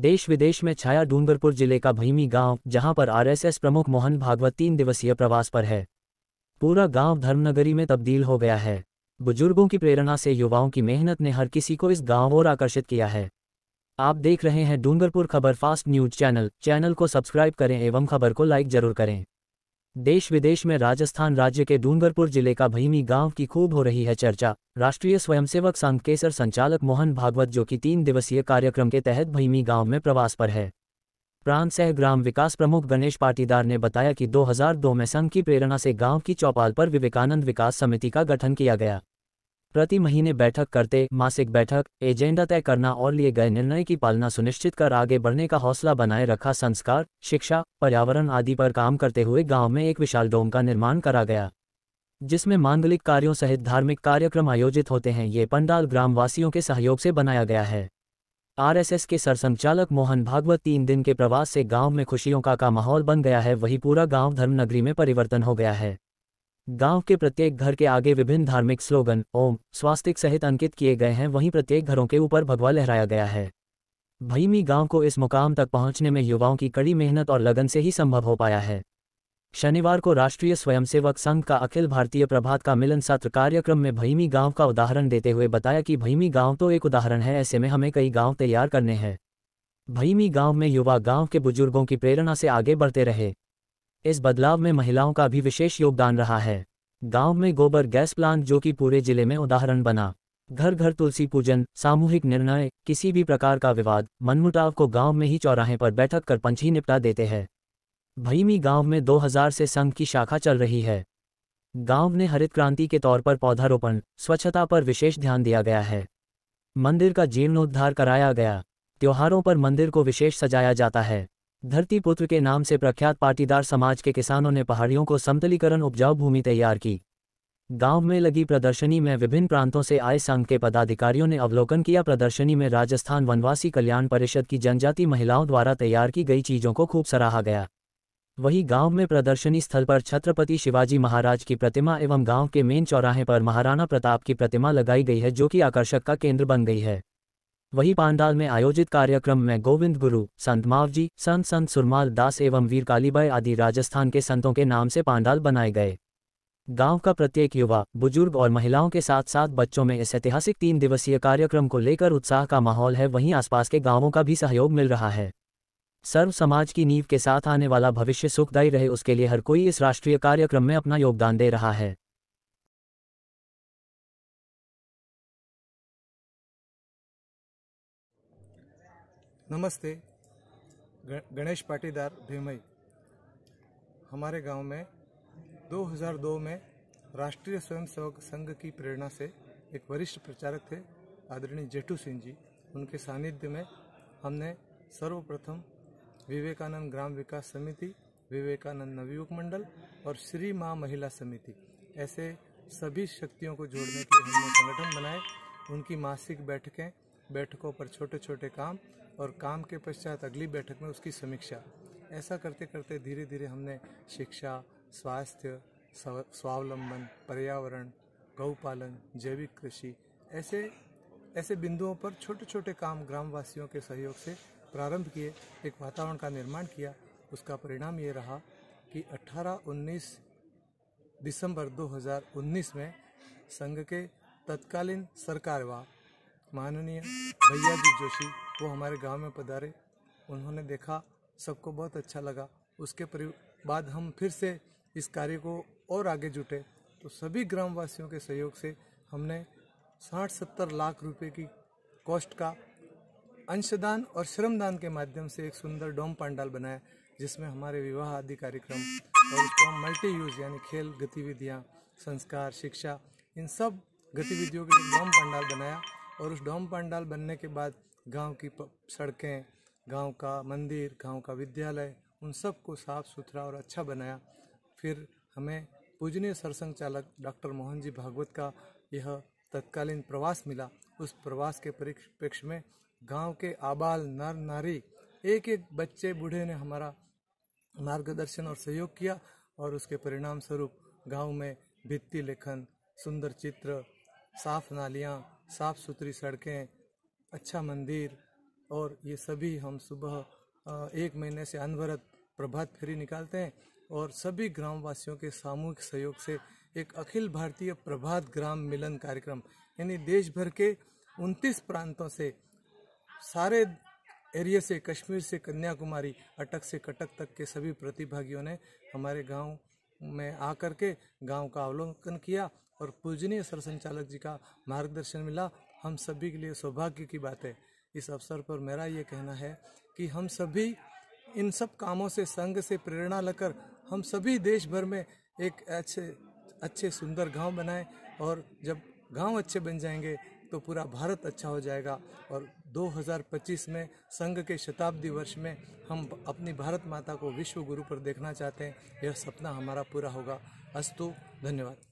देश विदेश में छाया डूंगरपुर जिले का भीमी गांव जहां पर आरएसएस प्रमुख मोहन भागवत तीन दिवसीय प्रवास पर है पूरा गांव धर्मनगरी में तब्दील हो गया है बुजुर्गों की प्रेरणा से युवाओं की मेहनत ने हर किसी को इस गांव और आकर्षित किया है आप देख रहे हैं डूंगरपुर खबर फास्ट न्यूज चैनल चैनल को सब्सक्राइब करें एवं खबर को लाइक जरूर करें देश विदेश में राजस्थान राज्य के डूंगरपुर जिले का भईमी गांव की खूब हो रही है चर्चा राष्ट्रीय स्वयंसेवक संघ के सर संचालक मोहन भागवत जो कि तीन दिवसीय कार्यक्रम के तहत भईमी गांव में प्रवास पर है प्रांत सह ग्राम विकास प्रमुख गणेश पाटीदार ने बताया कि 2002 में संघ की प्रेरणा से गांव की चौपाल पर विवेकानंद विकास समिति का गठन किया गया प्रति महीने बैठक करते मासिक बैठक एजेंडा तय करना और लिए गए निर्णय की पालना सुनिश्चित कर आगे बढ़ने का हौसला बनाए रखा संस्कार शिक्षा पर्यावरण आदि पर काम करते हुए गांव में एक विशाल डोम का निर्माण करा गया जिसमें मांगलिक कार्यों सहित धार्मिक कार्यक्रम आयोजित होते हैं ये पंडाल ग्रामवासियों के सहयोग से बनाया गया है आरएसएस के सरसंचालक मोहन भागवत तीन दिन के प्रवास से गांव में खुशियों का का माहौल बन गया है वही पूरा गांव धर्मनगरी में परिवर्तन हो गया है गांव के प्रत्येक घर के आगे विभिन्न धार्मिक स्लोगन ओम स्वास्तिक सहित अंकित किए गए हैं वहीं प्रत्येक घरों के ऊपर भगवा लहराया गया है भईमी गांव को इस मुकाम तक पहुंचने में युवाओं की कड़ी मेहनत और लगन से ही संभव हो पाया है शनिवार को राष्ट्रीय स्वयंसेवक संघ का अखिल भारतीय प्रभात का मिलन सत्र कार्यक्रम में भईमी गांव का उदाहरण देते हुए बताया कि भईमी गांव तो एक उदाहरण है ऐसे में हमें कई गांव तैयार करने हैं भईमी गांव में युवा गांव के बुजुर्गों की प्रेरणा से आगे बढ़ते रहे इस बदलाव में महिलाओं का भी विशेष योगदान रहा है गांव में गोबर गैस प्लांट जो कि पूरे जिले में उदाहरण बना घर घर तुलसी पूजन सामूहिक निर्णय किसी भी प्रकार का विवाद मनमुटाव को गांव में ही चौराहे पर बैठक कर पंच ही निपटा देते हैं भईमी गांव में 2000 से संघ की शाखा चल रही है गांव ने हरित क्रांति के तौर पर पौधारोपण स्वच्छता पर विशेष ध्यान दिया गया है मंदिर का जीर्णोद्धार कराया गया त्योहारों पर मंदिर को विशेष सजाया जाता है धरती पुत्र के नाम से प्रख्यात पाटीदार समाज के किसानों ने पहाड़ियों को समतलीकरण उपजाऊ भूमि तैयार की गांव में लगी प्रदर्शनी में विभिन्न प्रांतों से आए संघ के पदाधिकारियों ने अवलोकन किया प्रदर्शनी में राजस्थान वनवासी कल्याण परिषद की जनजाति महिलाओं द्वारा तैयार की गई चीजों को खूब सराहा गया वहीं गांव में प्रदर्शनी स्थल पर छत्रपति शिवाजी महाराज की प्रतिमा एवं गांव के मेन चौराहे पर महाराणा प्रताप की प्रतिमा लगाई गई है जो कि आकर्षक का केंद्र बन गई है वही पांडाल में आयोजित कार्यक्रम में गोविंद गुरु संत मावजी संत संत सुरमाल दास एवं वीर कालीबाई आदि राजस्थान के संतों के नाम से पांडाल बनाए गए गांव का प्रत्येक युवा बुजुर्ग और महिलाओं के साथ साथ बच्चों में इस ऐतिहासिक तीन दिवसीय कार्यक्रम को लेकर उत्साह का माहौल है वहीं आसपास के गांवों का भी सहयोग मिल रहा है सर्व समाज की नींव के साथ आने वाला भविष्य सुखदायी रहे उसके लिए हर कोई इस राष्ट्रीय कार्यक्रम में अपना योगदान दे रहा है नमस्ते गणेश पाटीदार भीमई हमारे गांव में 2002 में राष्ट्रीय स्वयंसेवक संघ की प्रेरणा से एक वरिष्ठ प्रचारक थे आदरणीय जेठू सिंह जी उनके सानिध्य में हमने सर्वप्रथम विवेकानंद ग्राम विकास समिति विवेकानंद नवयुग मंडल और श्री माँ महिला समिति ऐसे सभी शक्तियों को जोड़ने के हमने संगठन बनाए उनकी मासिक बैठकें बैठकों पर छोटे छोटे काम और काम के पश्चात अगली बैठक में उसकी समीक्षा ऐसा करते करते धीरे धीरे हमने शिक्षा स्वास्थ्य स्वावलंबन पर्यावरण गौपालन जैविक कृषि ऐसे ऐसे बिंदुओं पर छोटे छोटे काम ग्रामवासियों के सहयोग से प्रारंभ किए एक वातावरण का निर्माण किया उसका परिणाम ये रहा कि 18-19 दिसंबर 2019 में संघ के तत्कालीन सरकार व माननीय भैया जी जोशी वो हमारे गांव में पधारे उन्होंने देखा सबको बहुत अच्छा लगा उसके बाद हम फिर से इस कार्य को और आगे जुटे तो सभी ग्रामवासियों के सहयोग से हमने साठ सत्तर लाख रुपए की कॉस्ट का अंशदान और श्रमदान के माध्यम से एक सुंदर डोम पंडाल बनाया जिसमें हमारे विवाह आदि कार्यक्रम और उसको हम मल्टी यूज यानी खेल गतिविधियाँ संस्कार शिक्षा इन सब गतिविधियों के लिए डोम पंडाल बनाया और उस डोम पंडाल बनने के बाद गांव की सड़कें गांव का मंदिर गांव का विद्यालय उन सब को साफ सुथरा और अच्छा बनाया फिर हमें पूजनीय सरसंघ चालक डॉक्टर मोहन जी भागवत का यह तत्कालीन प्रवास मिला उस प्रवास के परिप्रेक्ष्य में गांव के आबाल नर नारी एक एक बच्चे बूढ़े ने हमारा मार्गदर्शन और सहयोग किया और उसके परिणाम स्वरूप गांव में भित्ति लेखन सुंदर चित्र साफ नालियाँ साफ सुथरी सड़कें अच्छा मंदिर और ये सभी हम सुबह एक महीने से अनवरत प्रभात फेरी निकालते हैं और सभी ग्रामवासियों के सामूहिक सहयोग से एक अखिल भारतीय प्रभात ग्राम मिलन कार्यक्रम यानी देश भर के 29 प्रांतों से सारे एरिया से कश्मीर से कन्याकुमारी अटक से कटक तक के सभी प्रतिभागियों ने हमारे गांव में आकर के गांव का अवलोकन किया और पूजनीय सर संचालक जी का मार्गदर्शन मिला हम सभी के लिए सौभाग्य की बात है इस अवसर पर मेरा ये कहना है कि हम सभी इन सब कामों से संघ से प्रेरणा लेकर हम सभी देश भर में एक अच्छे अच्छे सुंदर गांव बनाएं और जब गांव अच्छे बन जाएंगे तो पूरा भारत अच्छा हो जाएगा और 2025 में संघ के शताब्दी वर्ष में हम अपनी भारत माता को विश्व गुरु पर देखना चाहते हैं यह सपना हमारा पूरा होगा अस्तु धन्यवाद